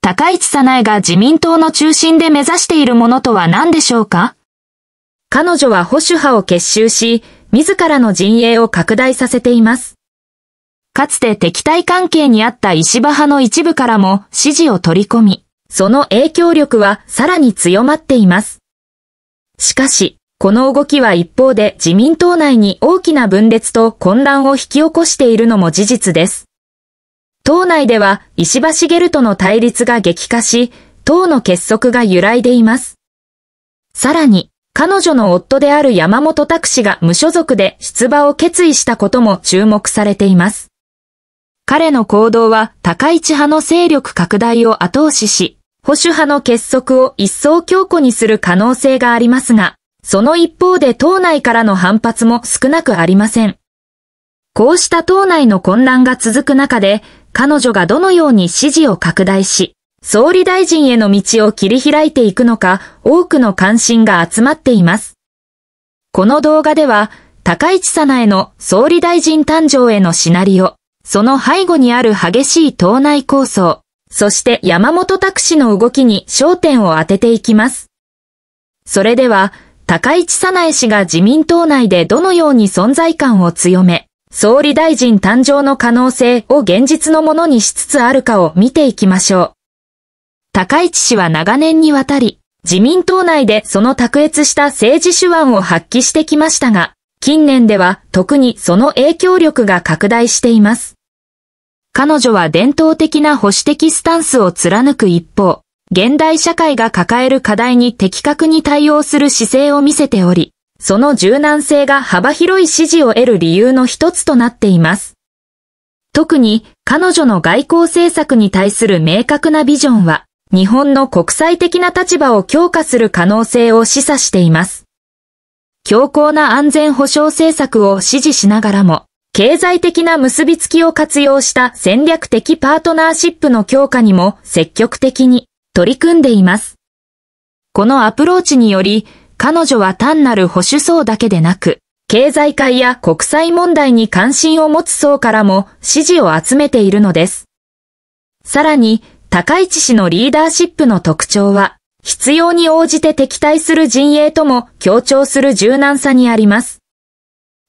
高市早苗が自民党の中心で目指しているものとは何でしょうか彼女は保守派を結集し、自らの陣営を拡大させています。かつて敵対関係にあった石破派の一部からも支持を取り込み、その影響力はさらに強まっています。しかし、この動きは一方で自民党内に大きな分裂と混乱を引き起こしているのも事実です。党内では石破茂との対立が激化し、党の結束が揺らいでいます。さらに、彼女の夫である山本拓氏が無所属で出馬を決意したことも注目されています。彼の行動は高市派の勢力拡大を後押しし、保守派の結束を一層強固にする可能性がありますが、その一方で党内からの反発も少なくありません。こうした党内の混乱が続く中で、彼女がどのように支持を拡大し、総理大臣への道を切り開いていくのか、多くの関心が集まっています。この動画では、高市さなえの総理大臣誕生へのシナリオ、その背後にある激しい党内構想、そして山本拓氏の動きに焦点を当てていきます。それでは、高市早苗氏が自民党内でどのように存在感を強め、総理大臣誕生の可能性を現実のものにしつつあるかを見ていきましょう。高市氏は長年にわたり、自民党内でその卓越した政治手腕を発揮してきましたが、近年では特にその影響力が拡大しています。彼女は伝統的な保守的スタンスを貫く一方、現代社会が抱える課題に的確に対応する姿勢を見せており、その柔軟性が幅広い支持を得る理由の一つとなっています。特に彼女の外交政策に対する明確なビジョンは、日本の国際的な立場を強化する可能性を示唆しています。強硬な安全保障政策を支持しながらも、経済的な結びつきを活用した戦略的パートナーシップの強化にも積極的に取り組んでいます。このアプローチにより、彼女は単なる保守層だけでなく、経済界や国際問題に関心を持つ層からも支持を集めているのです。さらに、高市氏のリーダーシップの特徴は、必要に応じて敵対する陣営とも協調する柔軟さにあります。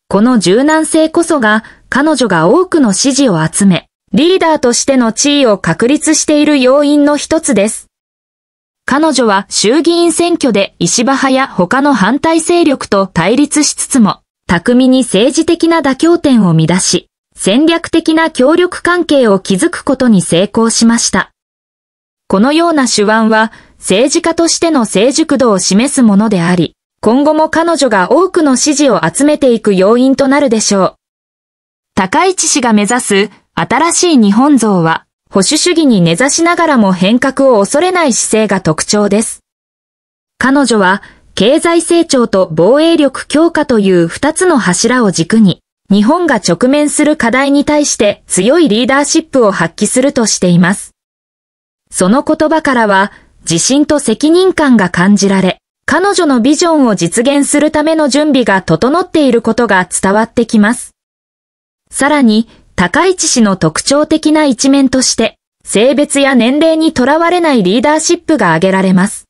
この柔軟性こそが彼女が多くの支持を集め、リーダーとしての地位を確立している要因の一つです。彼女は衆議院選挙で石破派や他の反対勢力と対立しつつも、巧みに政治的な妥協点を乱し、戦略的な協力関係を築くことに成功しました。このような手腕は、政治家としての成熟度を示すものであり、今後も彼女が多くの支持を集めていく要因となるでしょう。高市氏が目指す新しい日本像は、保守主義に根ざしながらも変革を恐れない姿勢が特徴です。彼女は、経済成長と防衛力強化という二つの柱を軸に、日本が直面する課題に対して強いリーダーシップを発揮するとしています。その言葉からは、自信と責任感が感じられ、彼女のビジョンを実現するための準備が整っていることが伝わってきます。さらに、高市氏の特徴的な一面として、性別や年齢にとらわれないリーダーシップが挙げられます。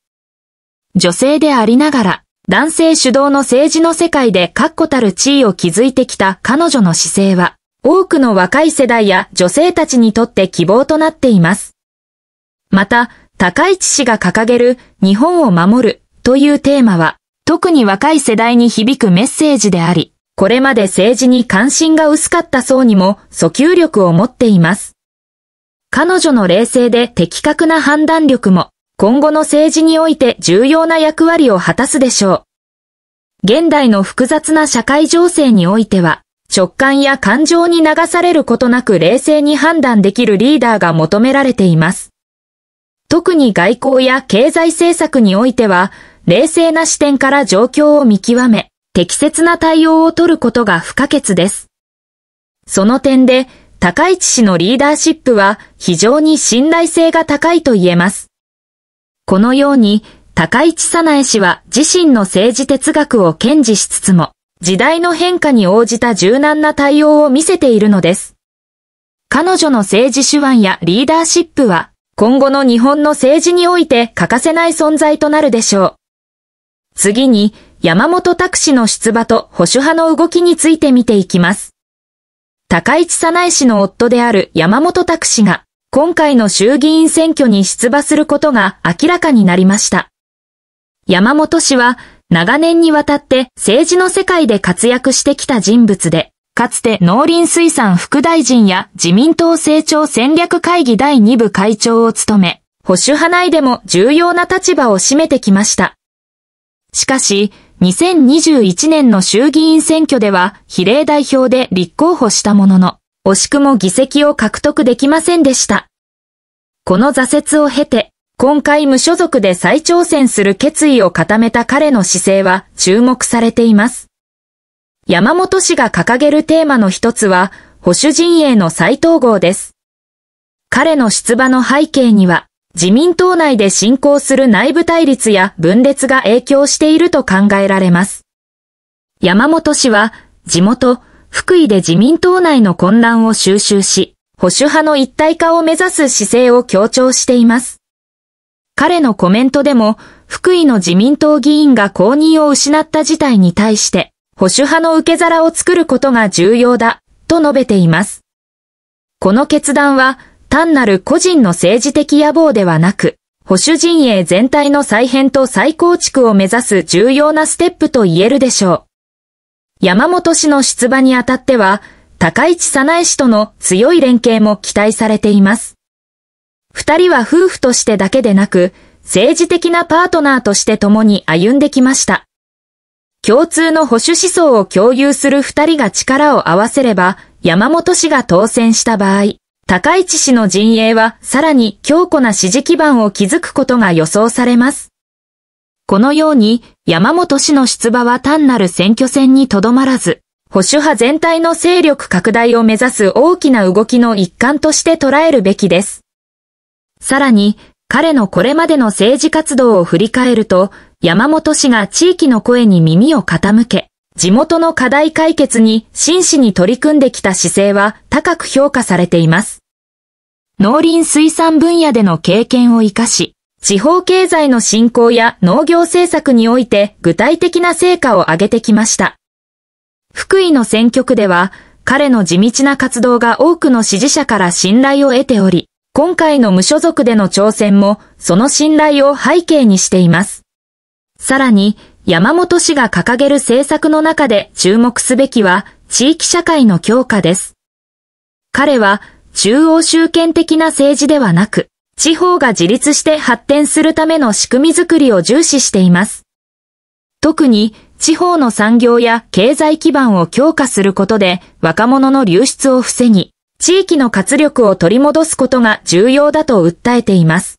女性でありながら、男性主導の政治の世界で確固たる地位を築いてきた彼女の姿勢は、多くの若い世代や女性たちにとって希望となっています。また、高市氏が掲げる日本を守るというテーマは、特に若い世代に響くメッセージであり、これまで政治に関心が薄かった層にも訴求力を持っています。彼女の冷静で的確な判断力も今後の政治において重要な役割を果たすでしょう。現代の複雑な社会情勢においては、直感や感情に流されることなく冷静に判断できるリーダーが求められています。特に外交や経済政策においては、冷静な視点から状況を見極め、適切な対応を取ることが不可欠です。その点で、高市氏のリーダーシップは非常に信頼性が高いと言えます。このように、高市早苗氏は自身の政治哲学を堅持しつつも、時代の変化に応じた柔軟な対応を見せているのです。彼女の政治手腕やリーダーシップは、今後の日本の政治において欠かせない存在となるでしょう。次に、山本拓氏の出馬と保守派の動きについて見ていきます。高市早苗氏の夫である山本拓氏が、今回の衆議院選挙に出馬することが明らかになりました。山本氏は、長年にわたって政治の世界で活躍してきた人物で、かつて農林水産副大臣や自民党成長戦略会議第2部会長を務め、保守派内でも重要な立場を占めてきました。しかし、2021年の衆議院選挙では比例代表で立候補したものの、惜しくも議席を獲得できませんでした。この挫折を経て、今回無所属で再挑戦する決意を固めた彼の姿勢は注目されています。山本氏が掲げるテーマの一つは、保守陣営の再統合です。彼の出馬の背景には、自民党内で進行する内部対立や分裂が影響していると考えられます。山本氏は、地元、福井で自民党内の混乱を収集し、保守派の一体化を目指す姿勢を強調しています。彼のコメントでも、福井の自民党議員が公認を失った事態に対して、保守派の受け皿を作ることが重要だ、と述べています。この決断は、単なる個人の政治的野望ではなく、保守陣営全体の再編と再構築を目指す重要なステップと言えるでしょう。山本氏の出馬にあたっては、高市早苗氏との強い連携も期待されています。二人は夫婦としてだけでなく、政治的なパートナーとして共に歩んできました。共通の保守思想を共有する二人が力を合わせれば、山本氏が当選した場合、高市氏の陣営はさらに強固な支持基盤を築くことが予想されます。このように山本氏の出馬は単なる選挙戦にとどまらず、保守派全体の勢力拡大を目指す大きな動きの一環として捉えるべきです。さらに、彼のこれまでの政治活動を振り返ると、山本氏が地域の声に耳を傾け、地元の課題解決に真摯に取り組んできた姿勢は高く評価されています。農林水産分野での経験を活かし、地方経済の振興や農業政策において具体的な成果を上げてきました。福井の選挙区では、彼の地道な活動が多くの支持者から信頼を得ており、今回の無所属での挑戦も、その信頼を背景にしています。さらに、山本氏が掲げる政策の中で注目すべきは、地域社会の強化です。彼は、中央集権的な政治ではなく、地方が自立して発展するための仕組みづくりを重視しています。特に地方の産業や経済基盤を強化することで若者の流出を防ぎ、地域の活力を取り戻すことが重要だと訴えています。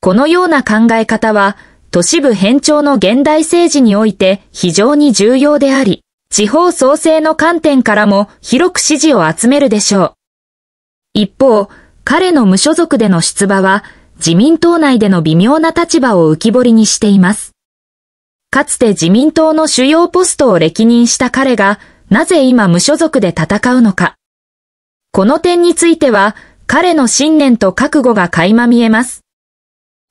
このような考え方は、都市部偏重の現代政治において非常に重要であり、地方創生の観点からも広く支持を集めるでしょう。一方、彼の無所属での出馬は自民党内での微妙な立場を浮き彫りにしています。かつて自民党の主要ポストを歴任した彼が、なぜ今無所属で戦うのか。この点については、彼の信念と覚悟が垣間見えます。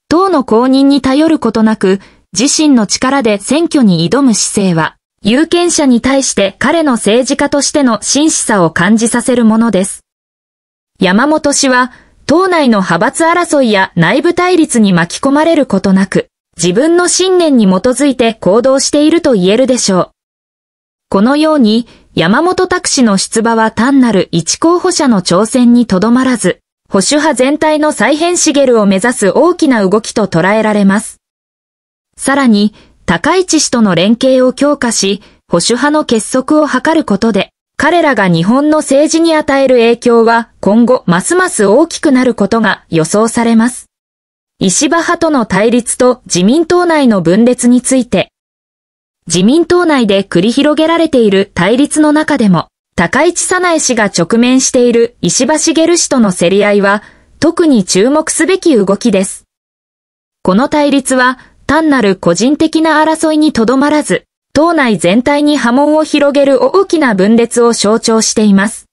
党の公認に頼ることなく、自身の力で選挙に挑む姿勢は、有権者に対して彼の政治家としての真摯さを感じさせるものです。山本氏は、党内の派閥争いや内部対立に巻き込まれることなく、自分の信念に基づいて行動していると言えるでしょう。このように、山本拓氏の出馬は単なる一候補者の挑戦にとどまらず、保守派全体の再編茂を目指す大きな動きと捉えられます。さらに、高市氏との連携を強化し、保守派の結束を図ることで、彼らが日本の政治に与える影響は今後ますます大きくなることが予想されます。石破派との対立と自民党内の分裂について、自民党内で繰り広げられている対立の中でも、高市早苗氏が直面している石破茂氏との競り合いは、特に注目すべき動きです。この対立は単なる個人的な争いにとどまらず、党内全体に波紋を広げる大きな分裂を象徴しています。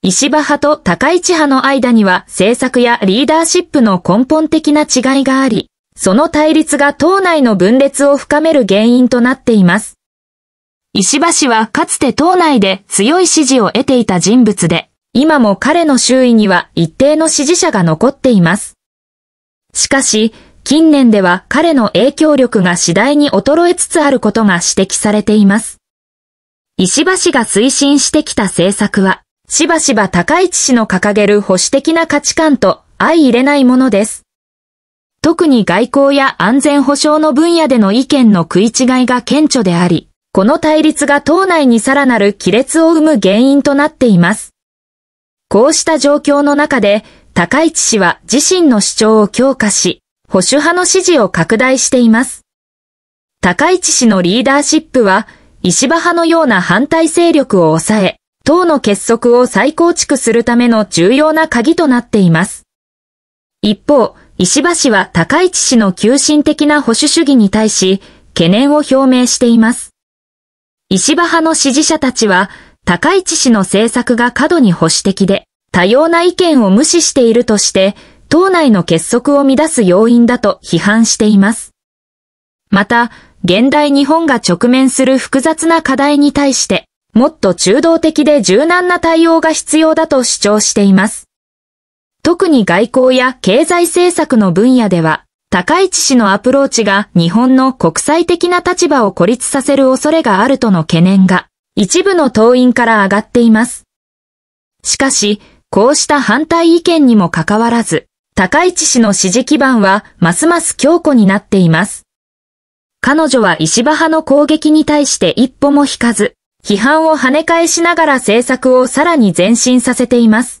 石破派と高市派の間には政策やリーダーシップの根本的な違いがあり、その対立が党内の分裂を深める原因となっています。石破氏はかつて党内で強い支持を得ていた人物で、今も彼の周囲には一定の支持者が残っています。しかし、近年では彼の影響力が次第に衰えつつあることが指摘されています。石橋が推進してきた政策は、しばしば高市氏の掲げる保守的な価値観と相入れないものです。特に外交や安全保障の分野での意見の食い違いが顕著であり、この対立が党内にさらなる亀裂を生む原因となっています。こうした状況の中で、高市氏は自身の主張を強化し、保守派の支持を拡大しています。高市氏のリーダーシップは、石破派のような反対勢力を抑え、党の結束を再構築するための重要な鍵となっています。一方、石破氏は高市氏の急進的な保守主義に対し、懸念を表明しています。石破派の支持者たちは、高市氏の政策が過度に保守的で、多様な意見を無視しているとして、党内の結束を乱す要因だと批判しています。また、現代日本が直面する複雑な課題に対して、もっと中道的で柔軟な対応が必要だと主張しています。特に外交や経済政策の分野では、高市氏のアプローチが日本の国際的な立場を孤立させる恐れがあるとの懸念が、一部の党員から上がっています。しかし、こうした反対意見にもかかわらず、高市氏の支持基盤はますます強固になっています。彼女は石破派の攻撃に対して一歩も引かず、批判を跳ね返しながら政策をさらに前進させています。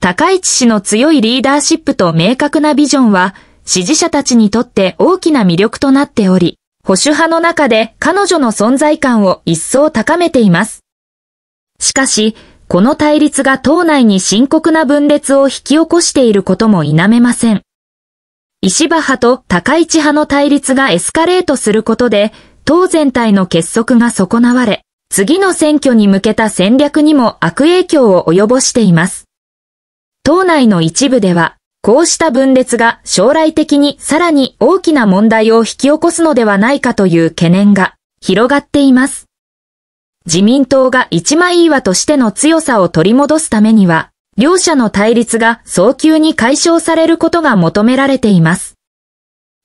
高市氏の強いリーダーシップと明確なビジョンは、支持者たちにとって大きな魅力となっており、保守派の中で彼女の存在感を一層高めています。しかし、この対立が党内に深刻な分裂を引き起こしていることも否めません。石破派と高市派の対立がエスカレートすることで、党全体の結束が損なわれ、次の選挙に向けた戦略にも悪影響を及ぼしています。党内の一部では、こうした分裂が将来的にさらに大きな問題を引き起こすのではないかという懸念が広がっています。自民党が一枚岩としての強さを取り戻すためには、両者の対立が早急に解消されることが求められています。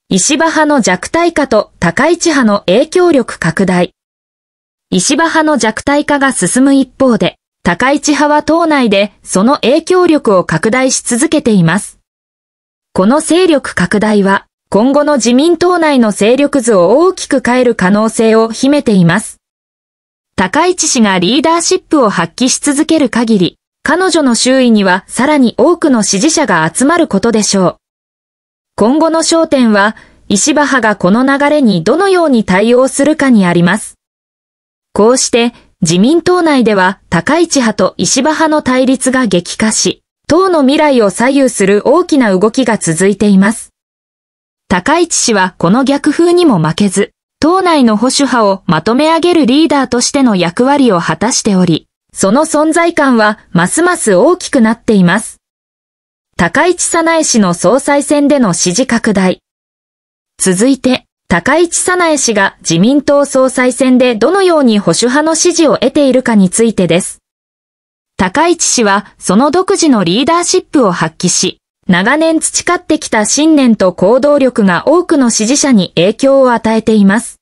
石破派の弱体化と高市派の影響力拡大。石破派の弱体化が進む一方で、高市派は党内でその影響力を拡大し続けています。この勢力拡大は、今後の自民党内の勢力図を大きく変える可能性を秘めています。高市氏がリーダーシップを発揮し続ける限り、彼女の周囲にはさらに多くの支持者が集まることでしょう。今後の焦点は、石破派がこの流れにどのように対応するかにあります。こうして、自民党内では高市派と石破派の対立が激化し、党の未来を左右する大きな動きが続いています。高市氏はこの逆風にも負けず、党内の保守派をまとめ上げるリーダーとしての役割を果たしており、その存在感はますます大きくなっています。高市早苗氏の総裁選での支持拡大。続いて、高市早苗氏が自民党総裁選でどのように保守派の支持を得ているかについてです。高市氏はその独自のリーダーシップを発揮し、長年培ってきた信念と行動力が多くの支持者に影響を与えています。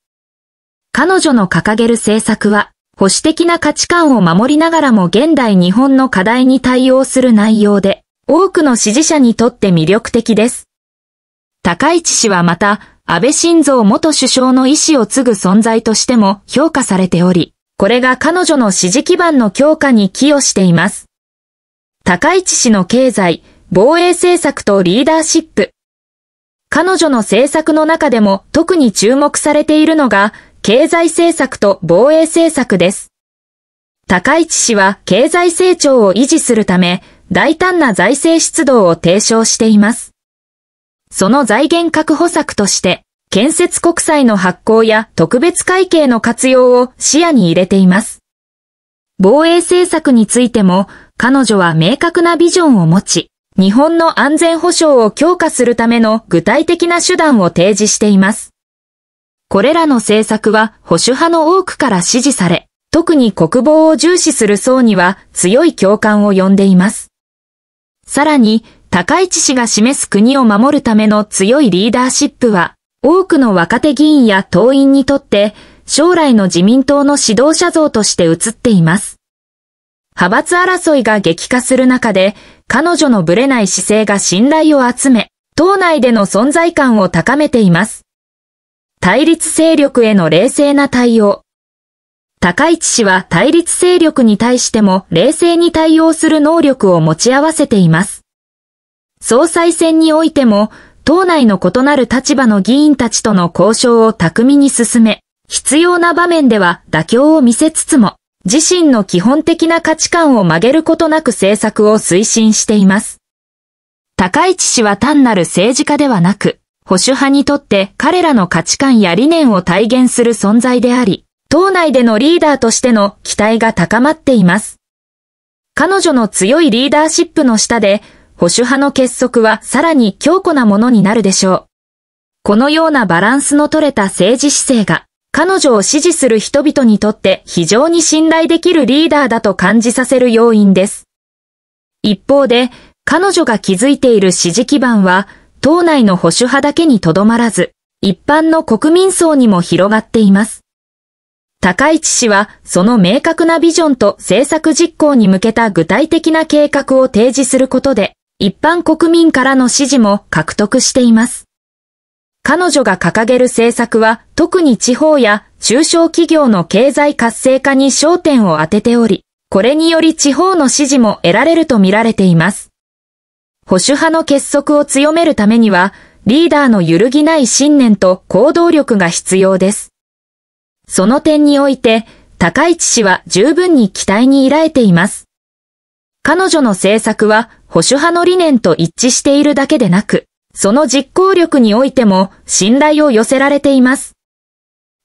彼女の掲げる政策は、保守的な価値観を守りながらも現代日本の課題に対応する内容で、多くの支持者にとって魅力的です。高市氏はまた、安倍晋三元首相の意思を継ぐ存在としても評価されており、これが彼女の支持基盤の強化に寄与しています。高市氏の経済、防衛政策とリーダーシップ。彼女の政策の中でも特に注目されているのが、経済政策と防衛政策です。高市氏は経済成長を維持するため、大胆な財政出動を提唱しています。その財源確保策として、建設国債の発行や特別会計の活用を視野に入れています。防衛政策についても、彼女は明確なビジョンを持ち、日本の安全保障を強化するための具体的な手段を提示しています。これらの政策は保守派の多くから支持され、特に国防を重視する層には強い共感を呼んでいます。さらに、高市氏が示す国を守るための強いリーダーシップは、多くの若手議員や党員にとって、将来の自民党の指導者像として映っています。派閥争いが激化する中で、彼女のぶれない姿勢が信頼を集め、党内での存在感を高めています。対立勢力への冷静な対応。高市氏は対立勢力に対しても冷静に対応する能力を持ち合わせています。総裁選においても、党内の異なる立場の議員たちとの交渉を巧みに進め、必要な場面では妥協を見せつつも、自身の基本的な価値観を曲げることなく政策を推進しています。高市氏は単なる政治家ではなく、保守派にとって彼らの価値観や理念を体現する存在であり、党内でのリーダーとしての期待が高まっています。彼女の強いリーダーシップの下で、保守派の結束はさらに強固なものになるでしょう。このようなバランスの取れた政治姿勢が、彼女を支持する人々にとって非常に信頼できるリーダーだと感じさせる要因です。一方で、彼女が築いている支持基盤は、党内の保守派だけにとどまらず、一般の国民層にも広がっています。高市氏は、その明確なビジョンと政策実行に向けた具体的な計画を提示することで、一般国民からの支持も獲得しています。彼女が掲げる政策は特に地方や中小企業の経済活性化に焦点を当てており、これにより地方の支持も得られると見られています。保守派の結束を強めるためには、リーダーの揺るぎない信念と行動力が必要です。その点において、高市氏は十分に期待に苛えています。彼女の政策は保守派の理念と一致しているだけでなく、その実行力においても信頼を寄せられています。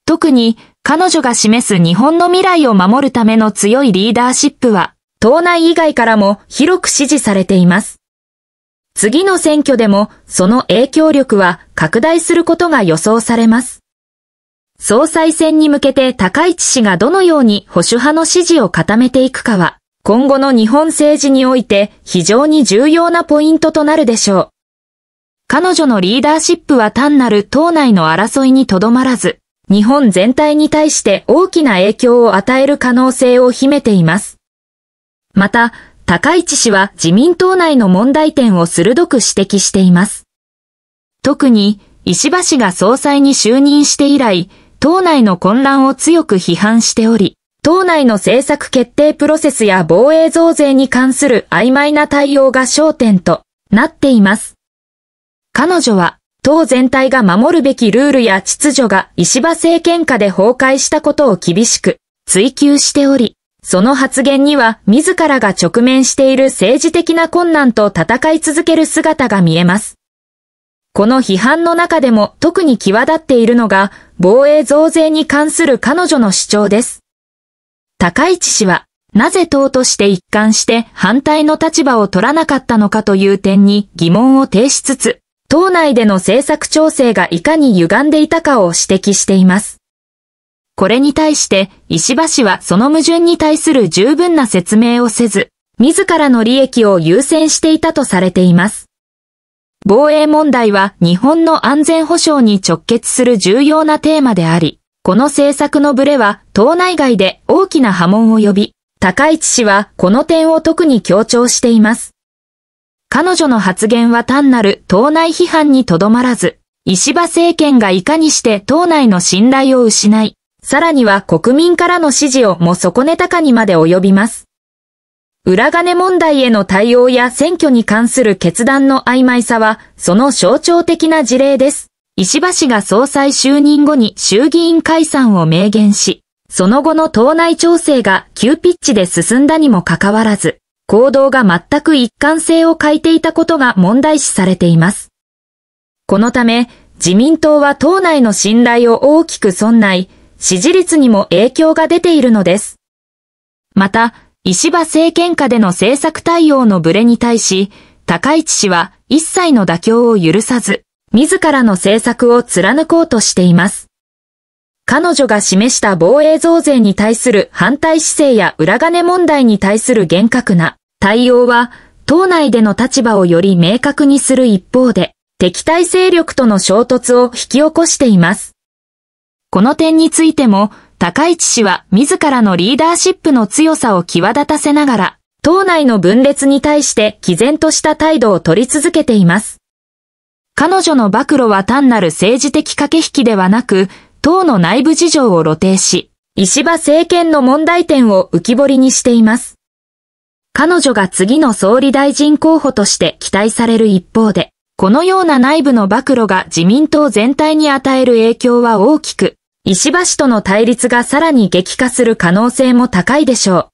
特に彼女が示す日本の未来を守るための強いリーダーシップは、党内以外からも広く支持されています。次の選挙でもその影響力は拡大することが予想されます。総裁選に向けて高市氏がどのように保守派の支持を固めていくかは、今後の日本政治において非常に重要なポイントとなるでしょう。彼女のリーダーシップは単なる党内の争いにとどまらず、日本全体に対して大きな影響を与える可能性を秘めています。また、高市氏は自民党内の問題点を鋭く指摘しています。特に、石破氏が総裁に就任して以来、党内の混乱を強く批判しており、党内の政策決定プロセスや防衛増税に関する曖昧な対応が焦点となっています。彼女は、党全体が守るべきルールや秩序が石破政権下で崩壊したことを厳しく追求しており、その発言には自らが直面している政治的な困難と戦い続ける姿が見えます。この批判の中でも特に際立っているのが防衛増税に関する彼女の主張です。高市氏はなぜ党として一貫して反対の立場を取らなかったのかという点に疑問を呈しつつ、党内での政策調整がいかに歪んでいたかを指摘しています。これに対して石破氏はその矛盾に対する十分な説明をせず、自らの利益を優先していたとされています。防衛問題は日本の安全保障に直結する重要なテーマであり、この政策のブレは党内外で大きな波紋を呼び、高市氏はこの点を特に強調しています。彼女の発言は単なる党内批判にとどまらず、石破政権がいかにして党内の信頼を失い、さらには国民からの支持をも損ねたかにまで及びます。裏金問題への対応や選挙に関する決断の曖昧さは、その象徴的な事例です。石破氏が総裁就任後に衆議院解散を明言し、その後の党内調整が急ピッチで進んだにもかかわらず、行動が全く一貫性を欠いていたことが問題視されています。このため、自民党は党内の信頼を大きく損ない、支持率にも影響が出ているのです。また、石破政権下での政策対応のブレに対し、高市氏は一切の妥協を許さず、自らの政策を貫こうとしています。彼女が示した防衛増税に対する反対姿勢や裏金問題に対する厳格な対応は、党内での立場をより明確にする一方で、敵対勢力との衝突を引き起こしています。この点についても、高市氏は自らのリーダーシップの強さを際立たせながら、党内の分裂に対して毅然とした態度を取り続けています。彼女の暴露は単なる政治的駆け引きではなく、党の内部事情を露呈し、石破政権の問題点を浮き彫りにしています。彼女が次の総理大臣候補として期待される一方で、このような内部の暴露が自民党全体に与える影響は大きく、石破氏との対立がさらに激化する可能性も高いでしょう。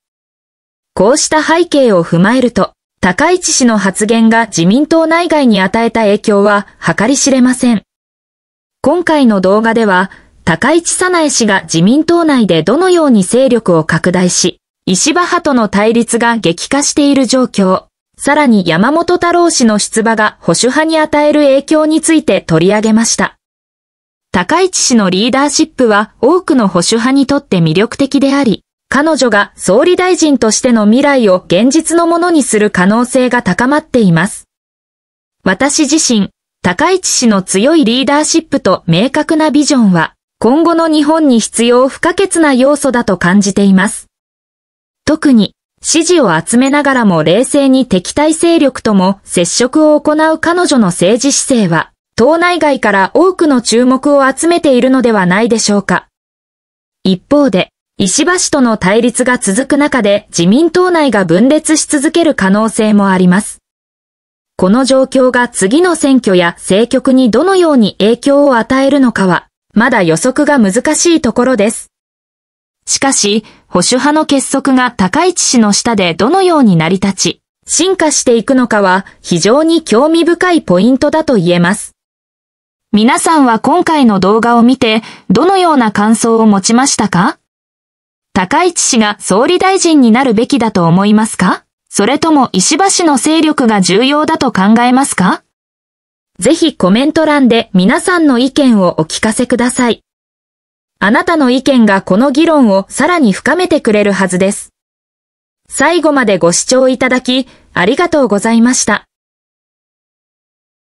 こうした背景を踏まえると、高市氏の発言が自民党内外に与えた影響は計り知れません。今回の動画では、高市早苗氏が自民党内でどのように勢力を拡大し、石破派との対立が激化している状況、さらに山本太郎氏の出馬が保守派に与える影響について取り上げました。高市氏のリーダーシップは多くの保守派にとって魅力的であり、彼女が総理大臣としての未来を現実のものにする可能性が高まっています。私自身、高市氏の強いリーダーシップと明確なビジョンは、今後の日本に必要不可欠な要素だと感じています。特に、支持を集めながらも冷静に敵対勢力とも接触を行う彼女の政治姿勢は、党内外から多くの注目を集めているのではないでしょうか。一方で、石破氏との対立が続く中で自民党内が分裂し続ける可能性もあります。この状況が次の選挙や政局にどのように影響を与えるのかは、まだ予測が難しいところです。しかし、保守派の結束が高市氏の下でどのように成り立ち、進化していくのかは非常に興味深いポイントだと言えます。皆さんは今回の動画を見て、どのような感想を持ちましたか高市氏が総理大臣になるべきだと思いますかそれとも石破氏の勢力が重要だと考えますかぜひコメント欄で皆さんの意見をお聞かせください。あなたの意見がこの議論をさらに深めてくれるはずです。最後までご視聴いただき、ありがとうございました。